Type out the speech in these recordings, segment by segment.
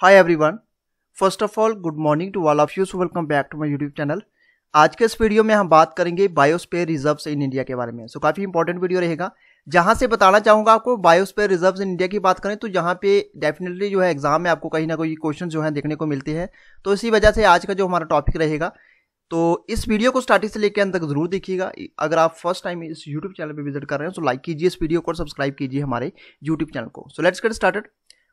hi everyone first of all good morning to all of you welcome back to my YouTube channel आज के इस video में हम बात करेंगे बायोस्पेयर रिजर्व्स इन इंडिया के बारे में सो so, काफ़ी इंपॉर्टेंट वीडियो रहेगा जहां से बताना चाहूंगा आपको बायोस्पेयर रिजर्व्स इन इंडिया की बात करें तो यहाँ पे डेफिनेटली जो है एग्जाम में आपको कहीं ना कहीं क्वेश्चन जो है देखने को मिलते हैं तो इसी वजह से आज का जो हमारा टॉपिक रहेगा तो इस वीडियो को स्टार्टिंग से लेकर अंत तक जरूर देखिएगा अगर आप फर्स्ट टाइम इस यूट्यूब चैनल पर विजिट कर रहे हैं तो लाइक कीजिए इस वीडियो को और सब्सक्राइब कीजिए हमारे यूट्यूब चैनल को so let's get started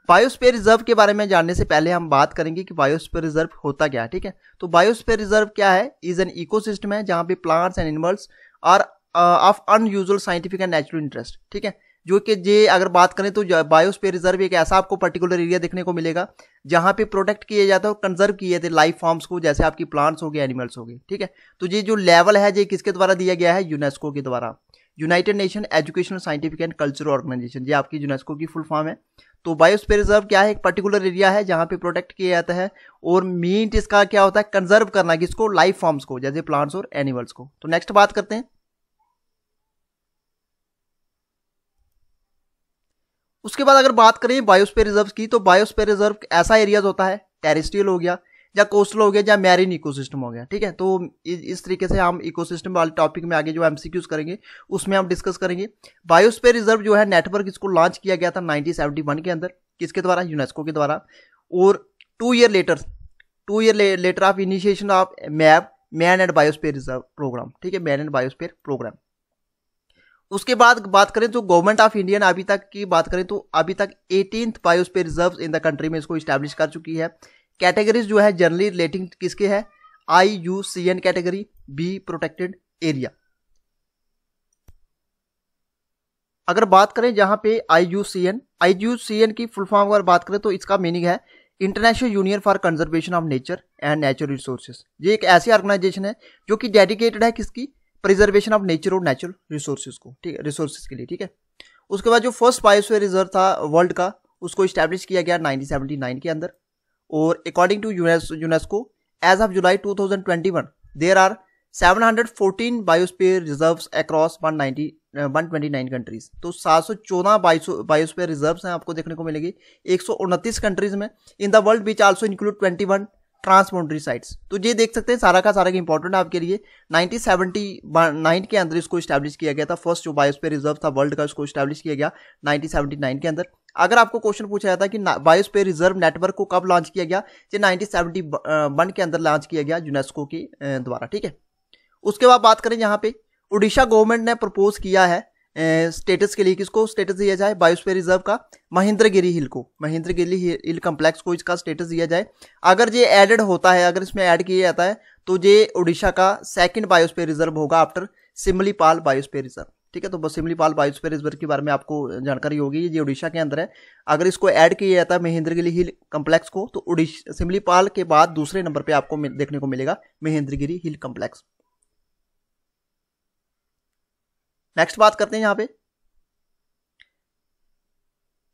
biosphere reserve के बारे में जानने से पहले हम बात करेंगे कि बायोस्पेयर रिजर्व होता क्या है ठीक है तो बायोस्पेयर रिजर्व क्या है इज एन इकोसिस्टम है जहाँ पे plants and animals are of unusual scientific and natural interest ठीक है जो कि जे अगर बात करें तो बायोस्पेयर रिजर्व एक ऐसा आपको पर्टिकुलर एरिया देखने को मिलेगा जहाँ पे प्रोटेक्ट किया जाता है और कंजर्व किए जाते लाइफ फॉर्म्स को जैसे आपकी प्लांट्स हो गए एनिमल्स हो गए ठीक है तो ये जो लेवल है ये किसके द्वारा दिया गया है यूनेस्को के द्वारा United Nation Educational Scientific and Cultural Organization ये आपकी यूनेस्को की फुल फॉर्म है तो बायोस्फीयर रिजर्व क्या है एक पर्टिकुलर एरिया है जहाँ पे प्रोटेक्ट किया जाता है और मीट इसका क्या होता है कंजर्व करना किसको लाइफ फॉर्म्स को जैसे प्लांट्स और एनिमल्स को तो नेक्स्ट बात करते हैं उसके बाद अगर बात करें बायोस्पेयर रिजर्व की तो बायोस्पेयर रिजर्व ऐसा एरियाज होता है टेरिस्ट्रियल हो गया या कोस्टल हो गया या मैरिन इकोसिस्टम हो गया ठीक है तो इस तरीके से हम इकोसिस्टम वाले टॉपिक में आगे जो एम करेंगे उसमें हम डिस्कस करेंगे बायोस्पेयर रिजर्व जो है नेटवर्क इसको लॉन्च किया गया था नाइनटीन के अंदर किसके द्वारा यूनेस्को के द्वारा और two year later two year later of initiation of map man and biosphere reserve programme ठीक है मैन एंड बायोस्पेयर प्रोग्राम उसके बाद बात करें तो गवर्नमेंट ऑफ इंडिया ने अभी तक की बात करें तो अभी तक eighteen biosphere reserve in the country में इसको इस्टेब्लिश कर चुकी है कैटेगरीज जो है जनरली रिलेटिंग किसके है I U C N category b protected area अगर बात करें जहां पे I U C N I U C N की फुल फॉर्म अगर बात करें तो इसका मीनिंग है International Union for Conservation of Nature and Natural Resources ये एक ऐसी ऑर्गेनाइजेशन है जो कि डेडिकेटेड है किसकी प्रिजर्वेशन ऑफ नेचर और नेचुरल रिसोर्सेज को ठीक है रिसोर्सेज के लिए ठीक है उसके बाद जो फर्स्ट बायोस्फीयर रिजर्व था वर्ल्ड का उसको इस्टेब्लिश किया गया 1979 के अंदर और according to UNESCO as of July 2021 there are 714 biosphere reserve across 190 129 countries तो 714 बायोस्पेयर रिजर्व हैं आपको देखने को मिलेगी एक कंट्रीज में in the world which also include 21 transboundary sites तो ये देख सकते हैं सारा का सारा इंपॉर्टेंट आपके लिए 1979 के अंदर इसको स्टैब्लिश किया गया था फर्स्ट जो बायोस्पेयर रिजर्व था वर्ल्ड का इसको स्टैब्लिश किया गया 1979 के अंदर अगर आपको क्वेश्चन पूछा जाता है कि बायोस रिजर्व नेटवर्क को कब लॉन्च किया गया तो नाइनटीन वन के अंदर लॉन्च किया गया यूनेस्को के द्वारा ठीक है उसके बाद बात करें यहाँ पे उड़ीसा गवर्नमेंट ने प्रपोज किया है स्टेटस के लिए किसको स्टेटस दिया जाए बायोस्फीयर रिजर्व का महेंद्रगिरी हिल को महेंद्रगिरी हिल कम्प्लेक्स को इसका स्टेटस दिया जाए अगर ये एडेड होता है अगर इसमें ऐड किया जाता है तो ये उड़ीसा का सेकंड बायोस्फीयर रिजर्व होगा आफ्टर सिमलीपाल बायोस्फीयर रिजर्व ठीक है तो बस सिमलीपाल बायोस्फेयर रिजर्व के बारे में आपको जानकारी होगी ये उड़ीसा के अंदर है अगर इसको ऐड किया जाता है महेंद्रगिरी हिल कम्प्लेक्स को तो उड़ीसा सिमलीपाल के बाद दूसरे नंबर पर आपको देखने को मिलेगा महेंद्रगिरी हिल कम्प्लेक्स नेक्स्ट बात करते हैं यहाँ पे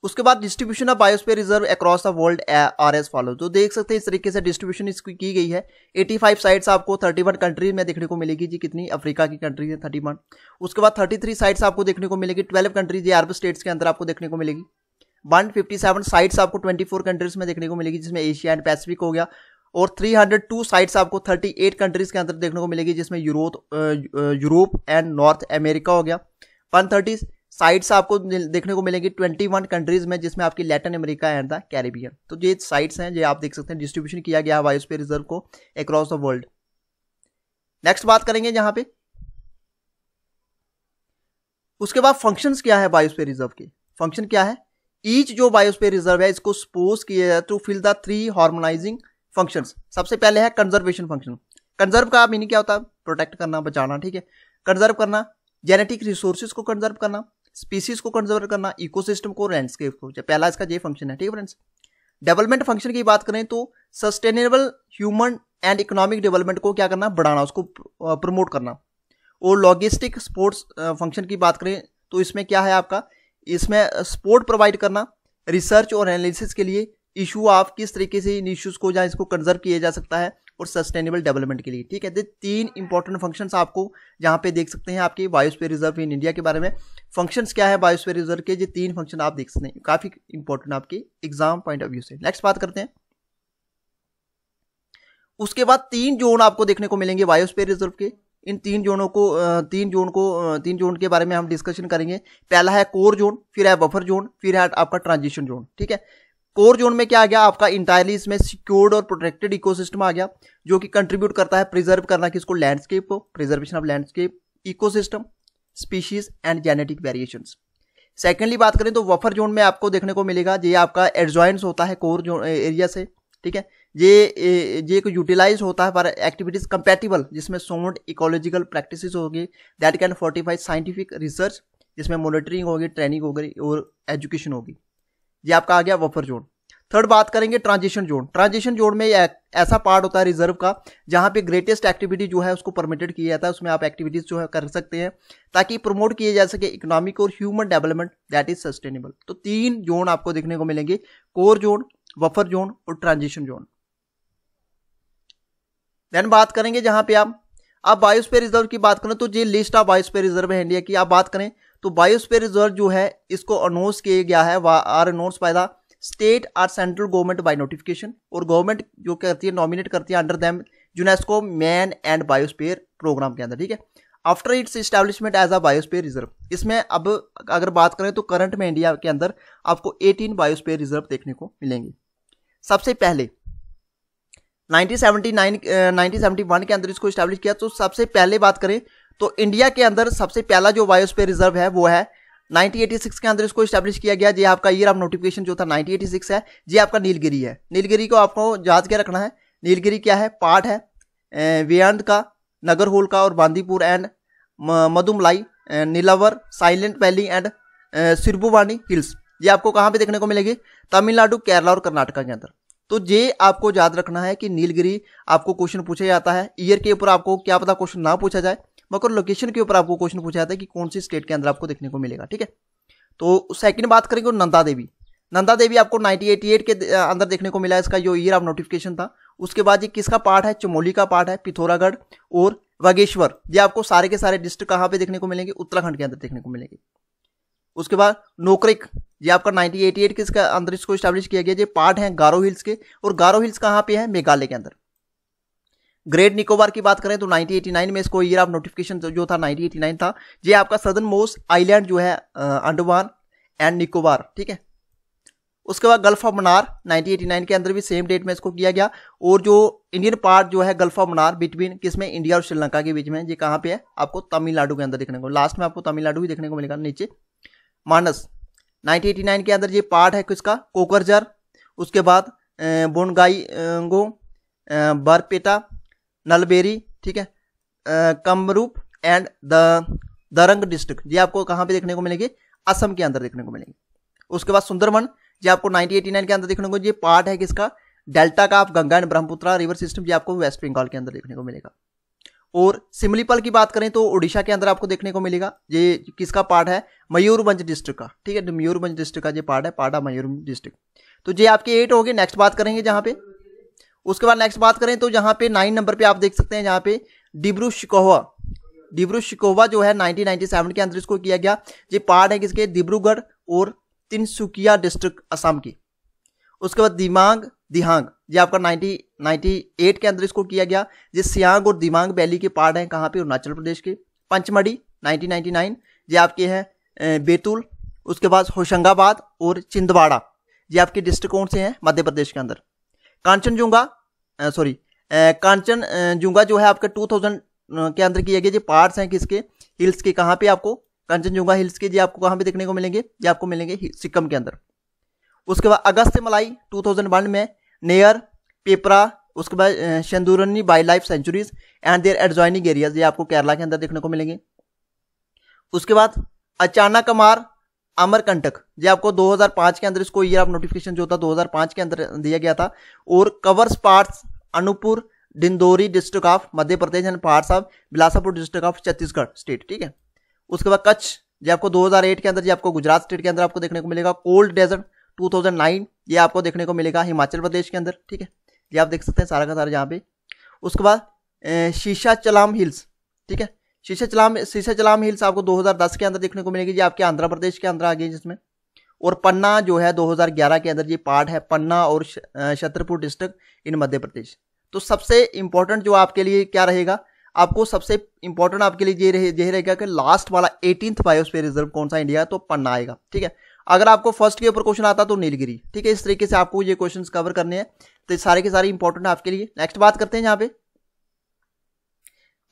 उसके बाद distribution of biosphere reserve across the world are as follow तो देख सकते हैं इस तरीके से डिस्ट्रीब्यूशन इसकी की गई है 85 साइट्स आपको 31 कंट्रीज में देखने को मिलेगी जी कितनी अफ्रीका की कंट्रीज है 31 उसके बाद 33 साइट्स आपको देखने को मिलेगी 12 कंट्रीज ये अरब स्टेट्स के अंदर आपको देखने को मिलेगी वन साइट्स आपको ट्वेंटी कंट्रीज में देखने को मिलेगी जिसमें एशिया एंड पैसिफिक हो गया और 302 साइट्स आपको 38 कंट्रीज के अंदर देखने को मिलेगी जिसमें Europe Europe and North America हो गया 130 साइट्स आपको देखने को मिलेंगी 21 कंट्रीज में जिसमें आपकी Latin America and the Caribbean तो ये साइट्स हैं जो आप देख सकते हैं डिस्ट्रीब्यूशन किया गया है वायु रिजर्व को अक्रॉस द वर्ल्ड नेक्स्ट बात करेंगे यहाँ पे उसके बाद फंक्शंस क्या है बायोस्पेयर रिजर्व के फंक्शन क्या है ईच जो बायोस्पेयर रिजर्व है इसको सपोज किया जाए to fill the three harmonising functions सबसे पहले है कंजर्वेशन फंक्शन कंजर्व का मीनिंग क्या होता है प्रोटेक्ट करना बचाना ठीक है कंजर्व करना जेनेटिक रिसोर्सेज को कंजर्व करना स्पीसीज को कंजर्व करना इकोसिस्टम को लैंडस्केप को पहला इसका ये फंक्शन है ठीक है फ्रेंड्स डेवलपमेंट फंक्शन की बात करें तो sustainable human and economic development को क्या करना बढ़ाना उसको प्रमोट करना और लॉजिस्टिक स्पोर्ट्स फंक्शन की बात करें तो इसमें क्या है आपका इसमें स्पोर्ट प्रोवाइड करना रिसर्च और एनालिसिस के लिए इशू आप किस तरीके से इन इश्यूज़ को या इसको कंजर्व किया जा सकता है और सस्टेनेबल डेवलपमेंट के लिए ठीक है तीन इंपॉर्टेंट फंक्शन आपको यहाँ पे देख सकते हैं आपके बायोस्पेयर रिजर्व इन इंडिया के बारे में फंक्शन क्या है बायोस्पेयर रिजर्व के ये तीन फंक्शन आप देख सकते हैं काफ़ी इंपॉर्टेंट आपके एग्जाम पॉइंट ऑफ व्यू से नेक्स्ट बात करते हैं उसके बाद तीन जोन आपको देखने को मिलेंगे बायोस्पेयर रिजर्व के इन तीन जोनों को तीन जोन को तीन जोन के बारे में हम डिस्कशन करेंगे पहला है कोर जोन फिर है बफर जोन फिर है आपका ट्रांजिशन जोन ठीक है कोर जोन में क्या आ गया आपका इंटायरली इसमें सिक्योर्ड और प्रोटेक्टेड इकोसिस्टम आ गया जो कि कंट्रीब्यूट करता है प्रिजर्व करना किसको लैंडस्केप को preservation of landscape ecosystem species and genetic variation secondly बात करें तो वफर जोन में आपको देखने को मिलेगा ये आपका एडजॉइंस होता है कोर जोन एरिया से ठीक है ये ये यूटिलाइज होता है फॉर एक्टिविटीज कंपेटिबल जिसमें सोड इकोलॉजिकल प्रैक्टिस होगी that can fortify scientific research जिसमें मॉनिटरिंग होगी ट्रेनिंग होगी और एजुकेशन होगी ये आपका आ गया वफर जोन थर्ड बात करेंगे ट्रांजिशन जोन ट्रांजिशन जोन में ऐसा पार्ट होता है रिजर्व का जहाँ पे ग्रेटेस्ट एक्टिविटी जो है उसको परमिटेड किया जाता है उसमें आप एक्टिविटीज़ जो है कर सकते हैं ताकि प्रमोट किए जा सके इकोनॉमिक और human development that is sustainable तो तीन जोन आपको देखने को मिलेंगे कोर जोन वफर जोन और ट्रांजिशन जोन देन बात करेंगे जहाँ पे आप आप बायोस्फीयर रिजर्व की बात करें तो ये लिस्ट ऑफ बायोस्पेयर रिजर्व है इंडिया की आप बात करें तो बायोस्फीयर रिजर्व जो है इसको अनाउंस किया गया है are announce by the state or central government by notification और गवर्नमेंट जो करती है नॉमिनेट करती है under them UNESCO man and biosphere programme के अंदर ठीक है after its establishment as a biosphere reserve इसमें अब अगर बात करें तो करंट में इंडिया के अंदर आपको 18 बायोस्पेयर रिजर्व देखने को मिलेंगे सबसे पहले 1979 uh, 1971 के अंदर इसको इस्टेब्लिश किया तो सबसे पहले बात करें तो इंडिया के अंदर सबसे पहला जो बायोस्पेयर रिजर्व है वो है 1986 के अंदर इसको स्टैब्लिश किया गया जी आपका ईयर ऑफ नोटिफिकेशन जो था 1986 है जी आपका नीलगिरी है नीलगिरी को आपको जांच के रखना है नीलगिरी क्या है पार्ट है वेन्द का नगर होल का और बांदीपुर एंड मधुमलाई नीलावर Silent Valley and Siruvani Hills ये आपको कहाँ पे देखने को मिलेगी तमिलनाडु केरला और कर्नाटका के अंदर तो ये आपको याद रखना है कि नीलगिरी आपको क्वेश्चन पूछा जाता है ईयर के ऊपर आपको क्या पता क्वेश्चन ना पूछा जाए मकर लोकेशन के ऊपर आपको क्वेश्चन पूछा जाता है कि कौन सी स्टेट के अंदर आपको देखने को मिलेगा ठीक है तो सेकंड बात करेंगे नंदा देवी नंदा देवी आपको 1988 के अंदर देखने को मिला इसका जो ईयर ऑफ नोटिफिकेशन था उसके बाद ये किसका पार्ट है चमोली का पार्ट है पिथौरागढ़ और वागेश्वर ये आपको सारे के सारे डिस्ट्रिक्ट कहाँ पे देखने को मिलेंगे उत्तराखंड के अंदर देखने को मिलेंगे उसके बाद नोकरिक ये आपका 1988 के इसका अंदर इसको स्टैब्लिश किया गया ये पार्ट है गारो हिल्स के और गारो हिल्स कहाँ पे है मेघालय के अंदर ग्रेट निकोबार की बात करें तो 1989 में इसको ईयर ऑफ नोटिफिकेशन जो था 1989 था ये आपका सदन मोस्ट आइलैंड जो है अंडमान एंड निकोबार ठीक है उसके बाद गल्फ ऑफ मनार 1989 के अंदर भी सेम डेट में इसको किया गया और जो इंडियन पार्ट जो है गल्फ ऑफ मनार बिटवीन किसमें इंडिया और श्रीलंका के बीच में ये कहाँ पे है आपको तमिलनाडु के अंदर देखने को लास्ट में आपको तमिलनाडु भी देखने को मिलेगा नीचे मानस 1989 के अंदर ये पार्ट है किसका कोकरजर उसके बाद बोनगाई गो बरपेटा नलबेरी ठीक है Kamrup and the Darrang district ये आपको कहाँ पे देखने को मिलेगी असम के अंदर देखने को मिलेगी उसके बाद सुंदरवन ये आपको 1989 के अंदर देखने को ये पार्ट है किसका डेल्टा का आप Ganga and Brahmaputra river system ये आपको वेस्ट बंगाल के अंदर देखने को मिलेगा और सिमलीपल की बात करें तो उड़ीसा के अंदर आपको देखने को मिलेगा ये किसका पार्ट है मयूरभंज डिस्ट्रिक्ट का ठीक है तो मयूरभंज डिस्ट्रिक्ट का ये पार्ट है ऑफ मयूरभंज डिस्ट्रिक्ट तो ये आपके एट हो गए नेक्स्ट बात करेंगे जहाँ पे उसके बाद नेक्स्ट बात करें तो यहाँ पे नाइन नंबर पे आप देख सकते हैं यहाँ पे डिब्रू शिकोवा डिब्रू शिकोवा जो है 1997 के अंदर इसको किया गया ये पार्ट है किसके डिब्रूगढ़ और तिनसुकिया डिस्ट्रिक्ट असम की उसके बाद दिमाग दिहांग ये आपका 90 के अंदर इसको किया गया ये सियांग और दिमांग वैली के पार्ट हैं कहाँ पे अरुणाचल प्रदेश के पंचमढ़ी नाइनटीन ये आपके हैं बैतूल उसके बाद होशंगाबाद और चिंदवाड़ा ये आपके डिस्ट्रिक्ट कौन से हैं मध्य प्रदेश के अंदर कांचनजुंगा सॉरी कांचन जुंगा जो है आपके 2000 के अंदर की जी पार्ट्स हैं किसके हिल्स के कहाँ पे आपको कंचनजुंगा हिल्स के जी आपको कहाँ पे देखने को मिलेंगे ये आपको मिलेंगे सिक्किम के अंदर उसके बाद अगस्त मलाई टू में नेयर पेपरा उसके बाद Shendurney wildlife sanctuaries and their adjoining areas ये आपको केरला के अंदर देखने को मिलेंगे उसके बाद अचानक मार अमरकंटक जो आपको 2005 के अंदर इसको ईयर ऑफ नोटिफिकेशन जो था 2005 के अंदर दिया गया था और covers parts Anuppur Dindori district of Madhya Pradesh and parts of Bilaspur district of Chhattisgarh state ठीक है उसके बाद कच्छ जो आपको 2008 के अंदर जो आपको गुजरात स्टेट के अंदर आपको देखने को मिलेगा कोल्ड डेजर्ट 2009 ये आपको देखने को मिलेगा हिमाचल प्रदेश के अंदर ठीक है ये आप देख सकते हैं सारा का सारा यहाँ पे उसके बाद शीशा चलाम हिल्स ठीक है शीशाचलाम शीशाचलाम हिल्स आपको 2010 के अंदर देखने को मिलेगी जी आपके आंध्र प्रदेश के अंदर आ गई जिसमें और पन्ना जो है 2011 के अंदर ये पार्ट है पन्ना और छतरपुर डिस्ट्रिक्ट इन मध्य प्रदेश तो सबसे इम्पोर्टेंट जो आपके लिए क्या रहेगा आपको सबसे इम्पोर्टेंट आपके लिए ये रहे ये रहेगा कि लास्ट वाला एटीन बायोस्फीयर रिजर्व कौन सा इंडिया तो पन्ना आएगा ठीक है अगर आपको फर्स्ट के ऊपर क्वेश्चन आता तो नीलगिरी ठीक है इस तरीके से आपको ये क्वेश्चन कवर करने हैं तो सारे के सारे इंपॉर्टेंट आपके लिए नेक्स्ट बात करते हैं यहाँ पे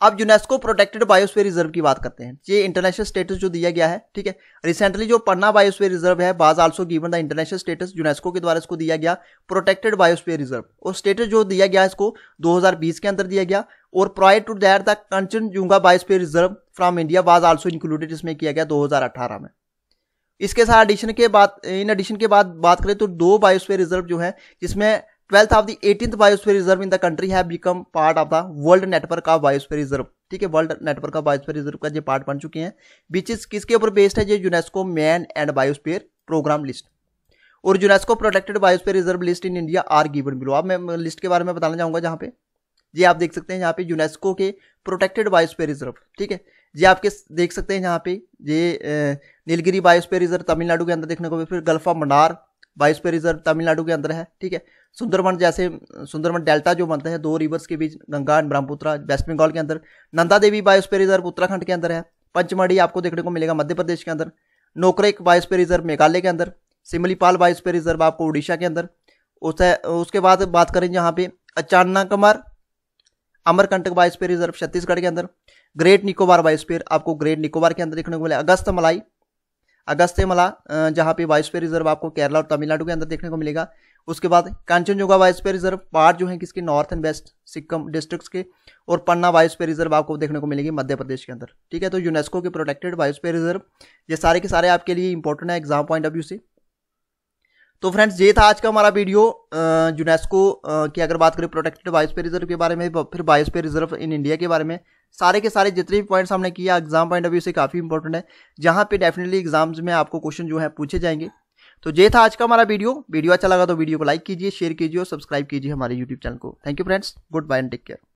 अब यूनेस्को प्रोटेक्टेड बायोस्फीयर रिजर्व की बात करते हैं ये इंटरनेशनल स्टेटस जो दिया गया है ठीक है रिसेंटली जो पन्ना बायोस्फीयर रिजर्व है was also given the international status UNESCO के द्वारा इसको दिया गया प्रोटेक्टेड बायोस्फीयर रिजर्व और स्टेटस जो दिया गया इसको 2020 के अंदर दिया गया और prior to that the Kanchenjunga biosphere reserve from India was also included इसमें किया गया 2018 में इसके साथ एडिशन के बाद इन एडिशन के बाद बात करें तो दो बायोस्फीयर रिजर्व जो है जिसमें twelfth of the eighteen biosphere reserve in the country have become part of the world network of biosphere reserve ठीक है world network of biosphere reserve का ये पार्ट बन चुके हैं बीच इज किसके ऊपर बेस्ड है ये UNESCO man and biosphere programme list और UNESCO protected biosphere reserve list in India are given below अब मैं लिस्ट के बारे में बताना चाहूँगा जहाँ पे ये आप देख सकते हैं यहाँ पे यूनेस्को के प्रोटेक्टेड बायोस्फीयर रिजर्व ठीक है ये आपके देख सकते हैं यहाँ पे ये नीलगिरी बायोस्फीयर रिजर्व तमिलनाडु के अंदर देखने को फिर गल्फ ऑफ मनार वाइस रिजर्व तमिलनाडु के अंदर है ठीक है सुंदरवन जैसे सुंदरवन डेल्टा जो बनता है दो रिवर्स के बीच गंगा एंड ब्रह्मपुत्रा वेस्ट बंगाल के अंदर नंदा देवी बायोस रिजर्व उत्तराखंड के अंदर है पंचमढ़ी आपको देखने को मिलेगा मध्य प्रदेश के अंदर नोकरेक बायोस रिजर्व मेघालय के अंदर सिमलीपाल बायोस रिजर्व आपको उड़ीसा के अंदर उससे उसके बाद बात करें यहाँ पे Achanakmar Amarkantak biosphere reserve Chhattisgarh के अंदर ग्रेट निकोबार बायोस्पेयर आपको ग्रेट निकोबार के अंदर देखने को मिले अगस्त मलाई अगस्त्यमला जहाँ पे वाइसपे रिजर्व आपको केरला और तमिलनाडु के अंदर देखने को मिलेगा उसके बाद वाइस वाइसपे रिजर्व पार्ट जो है किसके north and west Sikkim districts के और पन्ना वाइसपे रिजर्व आपको देखने को मिलेगी मध्य प्रदेश के अंदर ठीक है तो यूनेस्को के प्रोटेक्टेड वाइसपे रिजर्व ये सारे के सारे आपके लिए इंपॉर्टेंट है एग्जाम पॉइंट ऑफ व्यू से तो फ्रेंड्स ये था आज का हमारा वीडियो यूनेस्को की अगर बात करें प्रोटेक्टेड बायोस्फीयर रिजर्व के बारे में फिर बायोस्फीयर रिजर्व इन इंडिया के बारे में सारे के सारे जितने भी पॉइंट्स हमने किया एग्जाम पॉइंट ऑफ व्यू से काफ़ी इंपॉर्टेंट है जहाँ पे डेफिनेटली एग्जाम्स में आपको क्वेश्चन जो है पूछे जाएंगे तो ये था आज का हमारा वीडियो वीडियो अच्छा लगा तो वीडियो को लाइक कीजिए शेयर कीजिए और सब्सक्राइब कीजिए हमारे यूट्यूब चैनल को thank you friends goodbye and take care